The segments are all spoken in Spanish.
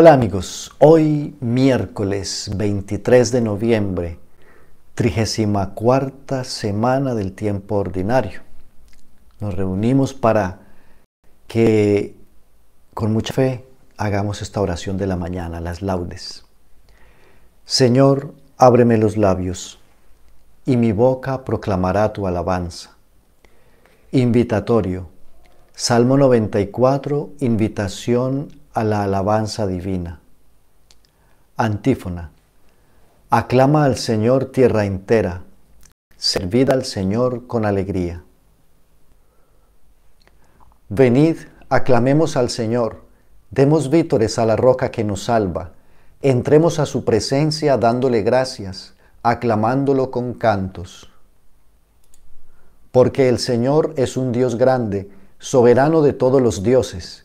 Hola amigos, hoy miércoles 23 de noviembre, 34 semana del tiempo ordinario. Nos reunimos para que con mucha fe hagamos esta oración de la mañana, las laudes. Señor, ábreme los labios y mi boca proclamará tu alabanza. Invitatorio. Salmo 94, invitación a la alabanza divina. Antífona. Aclama al Señor tierra entera, servid al Señor con alegría. Venid, aclamemos al Señor, demos vítores a la roca que nos salva, entremos a su presencia dándole gracias, aclamándolo con cantos. Porque el Señor es un Dios grande, soberano de todos los dioses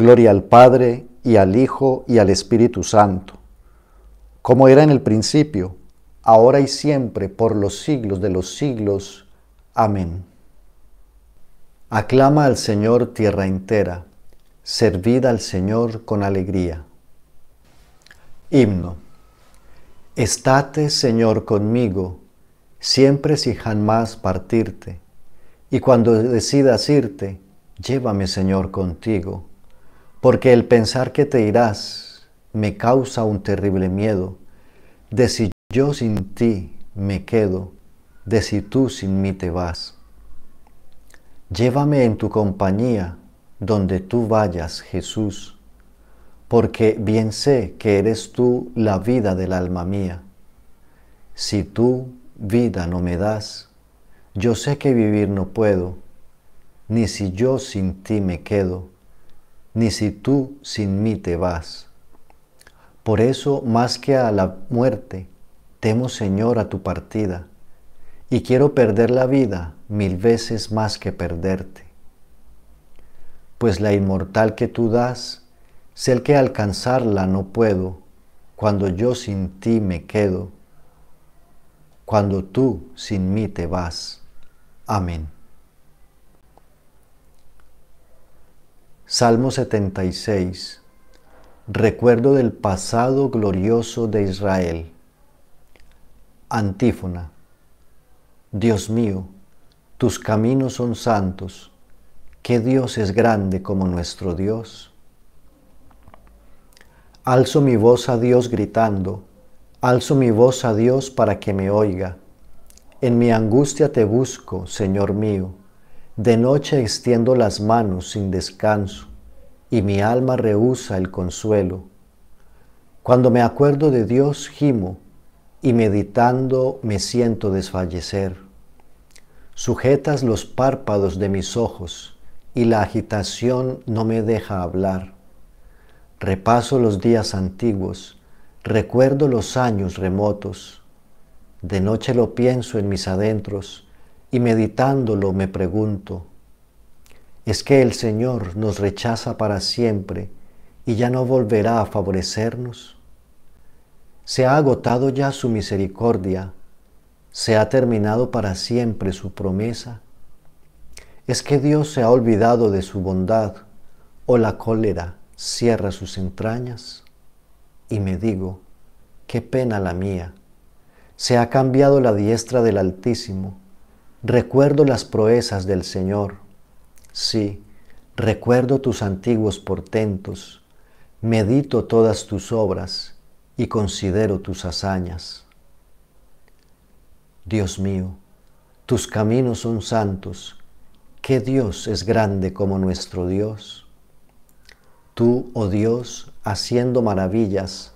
Gloria al Padre y al Hijo y al Espíritu Santo, como era en el principio, ahora y siempre, por los siglos de los siglos. Amén. Aclama al Señor tierra entera, servid al Señor con alegría. Himno. Estate, Señor, conmigo, siempre si jamás partirte, y cuando decidas irte, llévame, Señor, contigo porque el pensar que te irás me causa un terrible miedo, de si yo sin ti me quedo, de si tú sin mí te vas. Llévame en tu compañía, donde tú vayas, Jesús, porque bien sé que eres tú la vida del alma mía. Si tú vida no me das, yo sé que vivir no puedo, ni si yo sin ti me quedo ni si tú sin mí te vas. Por eso, más que a la muerte, temo, Señor, a tu partida, y quiero perder la vida mil veces más que perderte. Pues la inmortal que tú das, sé que alcanzarla no puedo, cuando yo sin ti me quedo, cuando tú sin mí te vas. Amén. Salmo 76. Recuerdo del pasado glorioso de Israel. Antífona. Dios mío, tus caminos son santos. ¿Qué Dios es grande como nuestro Dios? Alzo mi voz a Dios gritando, alzo mi voz a Dios para que me oiga. En mi angustia te busco, Señor mío de noche extiendo las manos sin descanso y mi alma rehúsa el consuelo. Cuando me acuerdo de Dios gimo y meditando me siento desfallecer. Sujetas los párpados de mis ojos y la agitación no me deja hablar. Repaso los días antiguos, recuerdo los años remotos. De noche lo pienso en mis adentros y meditándolo me pregunto, ¿es que el Señor nos rechaza para siempre y ya no volverá a favorecernos? ¿Se ha agotado ya su misericordia? ¿Se ha terminado para siempre su promesa? ¿Es que Dios se ha olvidado de su bondad o la cólera cierra sus entrañas? Y me digo, qué pena la mía. Se ha cambiado la diestra del Altísimo Recuerdo las proezas del Señor. Sí, recuerdo tus antiguos portentos. Medito todas tus obras y considero tus hazañas. Dios mío, tus caminos son santos. ¿Qué Dios es grande como nuestro Dios? Tú, oh Dios, haciendo maravillas,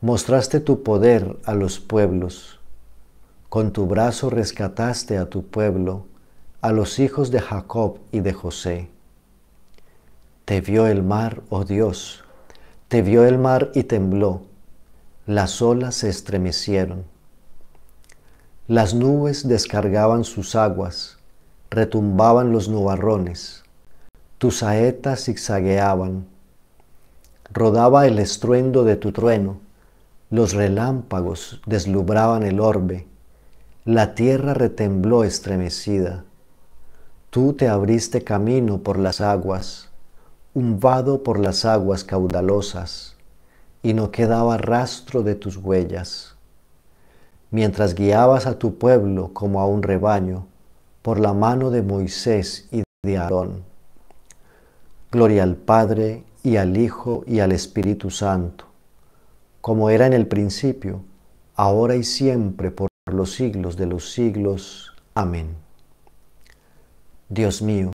mostraste tu poder a los pueblos con tu brazo rescataste a tu pueblo, a los hijos de Jacob y de José. Te vio el mar, oh Dios, te vio el mar y tembló, las olas se estremecieron. Las nubes descargaban sus aguas, retumbaban los nubarrones, tus saetas zigzagueaban, rodaba el estruendo de tu trueno, los relámpagos deslumbraban el orbe, la tierra retembló estremecida. Tú te abriste camino por las aguas, un vado por las aguas caudalosas, y no quedaba rastro de tus huellas. Mientras guiabas a tu pueblo como a un rebaño, por la mano de Moisés y de Aarón. Gloria al Padre y al Hijo y al Espíritu Santo, como era en el principio, ahora y siempre, por por los siglos de los siglos. Amén. Dios mío,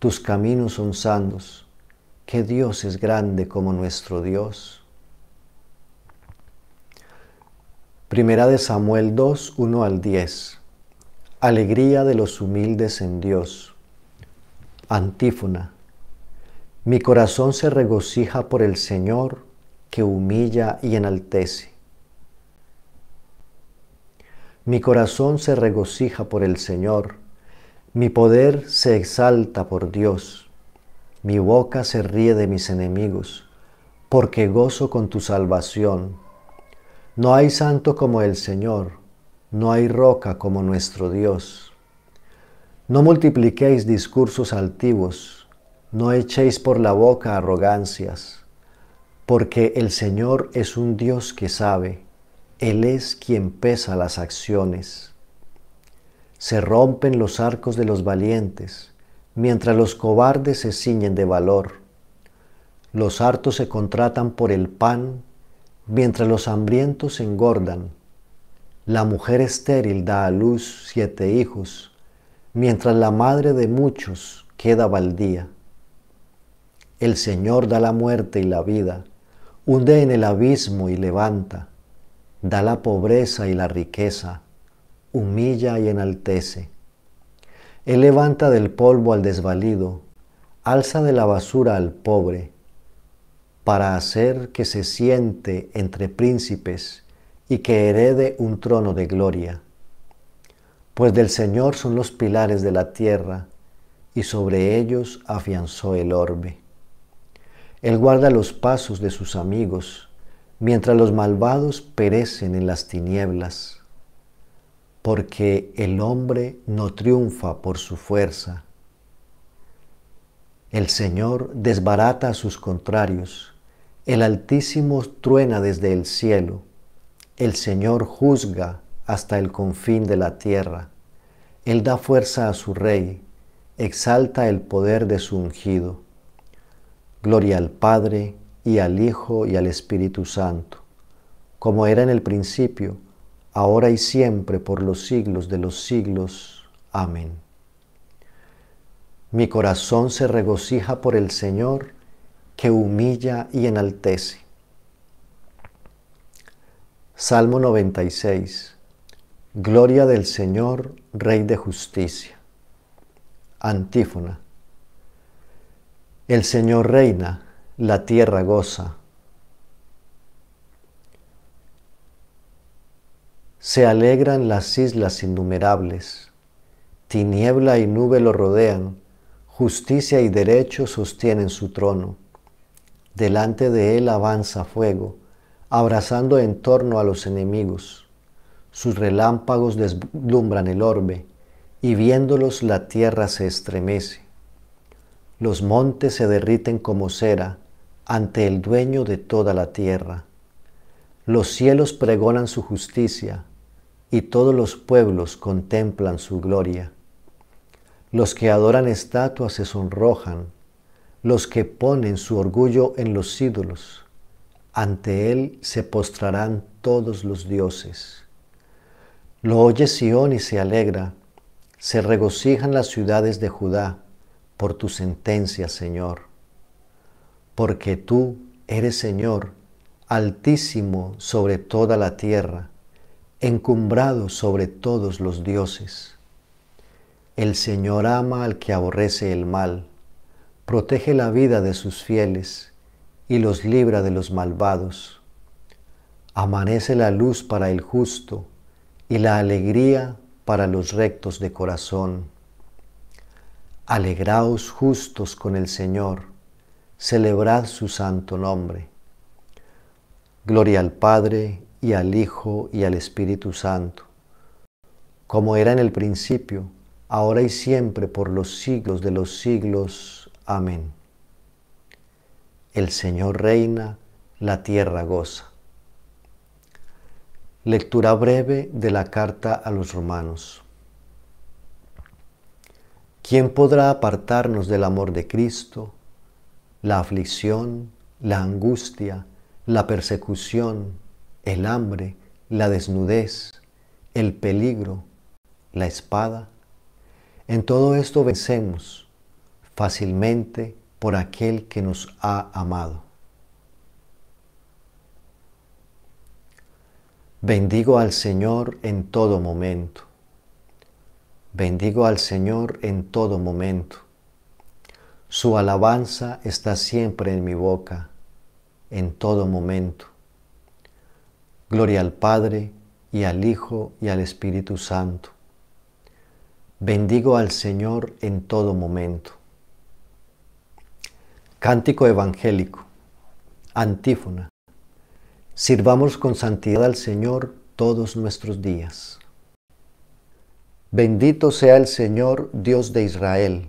tus caminos son santos, que Dios es grande como nuestro Dios. Primera de Samuel 2, 1 al 10. Alegría de los humildes en Dios. Antífona. Mi corazón se regocija por el Señor, que humilla y enaltece mi corazón se regocija por el Señor, mi poder se exalta por Dios, mi boca se ríe de mis enemigos, porque gozo con tu salvación. No hay santo como el Señor, no hay roca como nuestro Dios. No multipliquéis discursos altivos, no echéis por la boca arrogancias, porque el Señor es un Dios que sabe él es quien pesa las acciones. Se rompen los arcos de los valientes, mientras los cobardes se ciñen de valor. Los hartos se contratan por el pan, mientras los hambrientos se engordan. La mujer estéril da a luz siete hijos, mientras la madre de muchos queda baldía. El Señor da la muerte y la vida, hunde en el abismo y levanta da la pobreza y la riqueza, humilla y enaltece. Él levanta del polvo al desvalido, alza de la basura al pobre, para hacer que se siente entre príncipes y que herede un trono de gloria. Pues del Señor son los pilares de la tierra, y sobre ellos afianzó el orbe. Él guarda los pasos de sus amigos, mientras los malvados perecen en las tinieblas, porque el hombre no triunfa por su fuerza. El Señor desbarata a sus contrarios, el Altísimo truena desde el cielo, el Señor juzga hasta el confín de la tierra, Él da fuerza a su Rey, exalta el poder de su ungido. Gloria al Padre, y al Hijo y al Espíritu Santo, como era en el principio, ahora y siempre, por los siglos de los siglos. Amén. Mi corazón se regocija por el Señor, que humilla y enaltece. Salmo 96. Gloria del Señor, Rey de justicia. Antífona. El Señor reina la tierra goza. Se alegran las islas innumerables, tiniebla y nube lo rodean, justicia y derecho sostienen su trono. Delante de él avanza fuego, abrazando en torno a los enemigos. Sus relámpagos deslumbran el orbe, y viéndolos la tierra se estremece. Los montes se derriten como cera, ante el dueño de toda la tierra. Los cielos pregonan su justicia y todos los pueblos contemplan su gloria. Los que adoran estatuas se sonrojan, los que ponen su orgullo en los ídolos. Ante él se postrarán todos los dioses. Lo oye Sión y se alegra, se regocijan las ciudades de Judá por tu sentencia, Señor porque tú eres Señor, altísimo sobre toda la tierra, encumbrado sobre todos los dioses. El Señor ama al que aborrece el mal, protege la vida de sus fieles y los libra de los malvados. Amanece la luz para el justo y la alegría para los rectos de corazón. Alegraos justos con el Señor celebrad su santo nombre. Gloria al Padre y al Hijo y al Espíritu Santo, como era en el principio, ahora y siempre, por los siglos de los siglos. Amén. El Señor reina, la tierra goza. Lectura breve de la carta a los romanos. ¿Quién podrá apartarnos del amor de Cristo? la aflicción, la angustia, la persecución, el hambre, la desnudez, el peligro, la espada. En todo esto vencemos fácilmente por aquel que nos ha amado. Bendigo al Señor en todo momento. Bendigo al Señor en todo momento. Su alabanza está siempre en mi boca, en todo momento. Gloria al Padre y al Hijo y al Espíritu Santo. Bendigo al Señor en todo momento. Cántico Evangélico. Antífona. Sirvamos con santidad al Señor todos nuestros días. Bendito sea el Señor Dios de Israel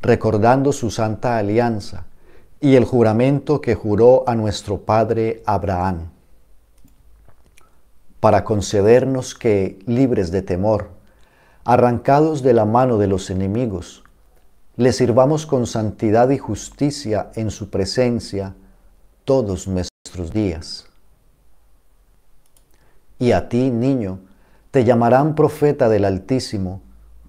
recordando su santa alianza y el juramento que juró a nuestro padre Abraham, para concedernos que, libres de temor, arrancados de la mano de los enemigos, le sirvamos con santidad y justicia en su presencia todos nuestros días. Y a ti, niño, te llamarán profeta del Altísimo,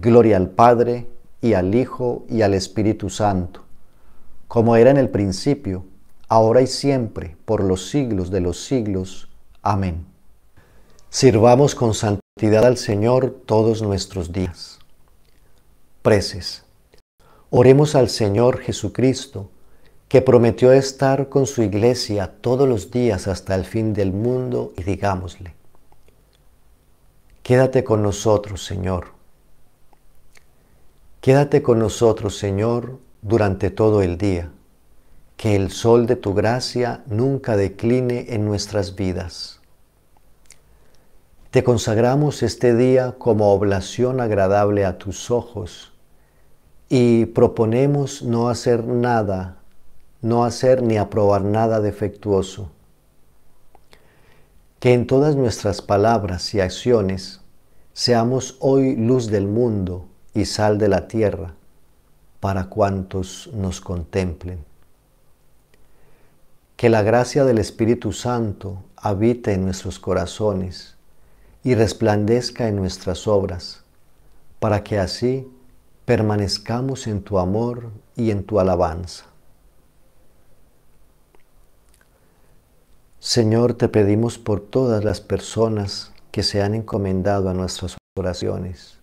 Gloria al Padre y al Hijo y al Espíritu Santo, como era en el principio, ahora y siempre, por los siglos de los siglos. Amén. Sirvamos con santidad al Señor todos nuestros días. Preces. Oremos al Señor Jesucristo, que prometió estar con su iglesia todos los días hasta el fin del mundo, y digámosle, Quédate con nosotros, Señor Quédate con nosotros, Señor, durante todo el día, que el sol de tu gracia nunca decline en nuestras vidas. Te consagramos este día como oblación agradable a tus ojos y proponemos no hacer nada, no hacer ni aprobar nada defectuoso. Que en todas nuestras palabras y acciones seamos hoy luz del mundo sal de la tierra para cuantos nos contemplen. Que la gracia del Espíritu Santo habite en nuestros corazones y resplandezca en nuestras obras, para que así permanezcamos en tu amor y en tu alabanza. Señor, te pedimos por todas las personas que se han encomendado a nuestras oraciones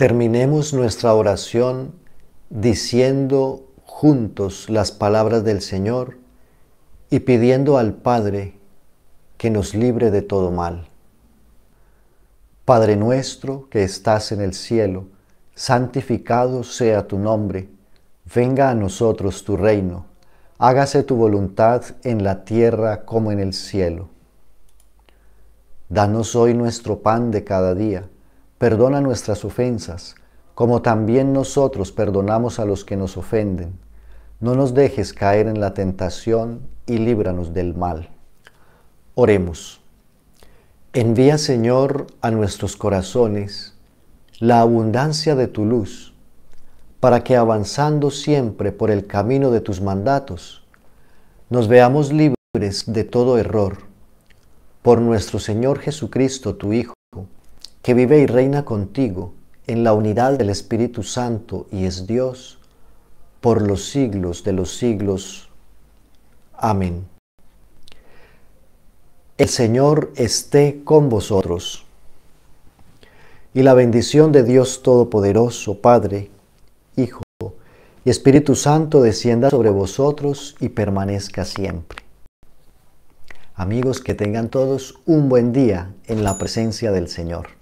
Terminemos nuestra oración diciendo juntos las palabras del Señor y pidiendo al Padre que nos libre de todo mal. Padre nuestro que estás en el cielo, santificado sea tu nombre, venga a nosotros tu reino, hágase tu voluntad en la tierra como en el cielo. Danos hoy nuestro pan de cada día Perdona nuestras ofensas, como también nosotros perdonamos a los que nos ofenden. No nos dejes caer en la tentación y líbranos del mal. Oremos. Envía, Señor, a nuestros corazones la abundancia de tu luz, para que avanzando siempre por el camino de tus mandatos, nos veamos libres de todo error. Por nuestro Señor Jesucristo, tu Hijo, que vive y reina contigo en la unidad del Espíritu Santo y es Dios, por los siglos de los siglos. Amén. El Señor esté con vosotros. Y la bendición de Dios Todopoderoso, Padre, Hijo y Espíritu Santo descienda sobre vosotros y permanezca siempre. Amigos, que tengan todos un buen día en la presencia del Señor.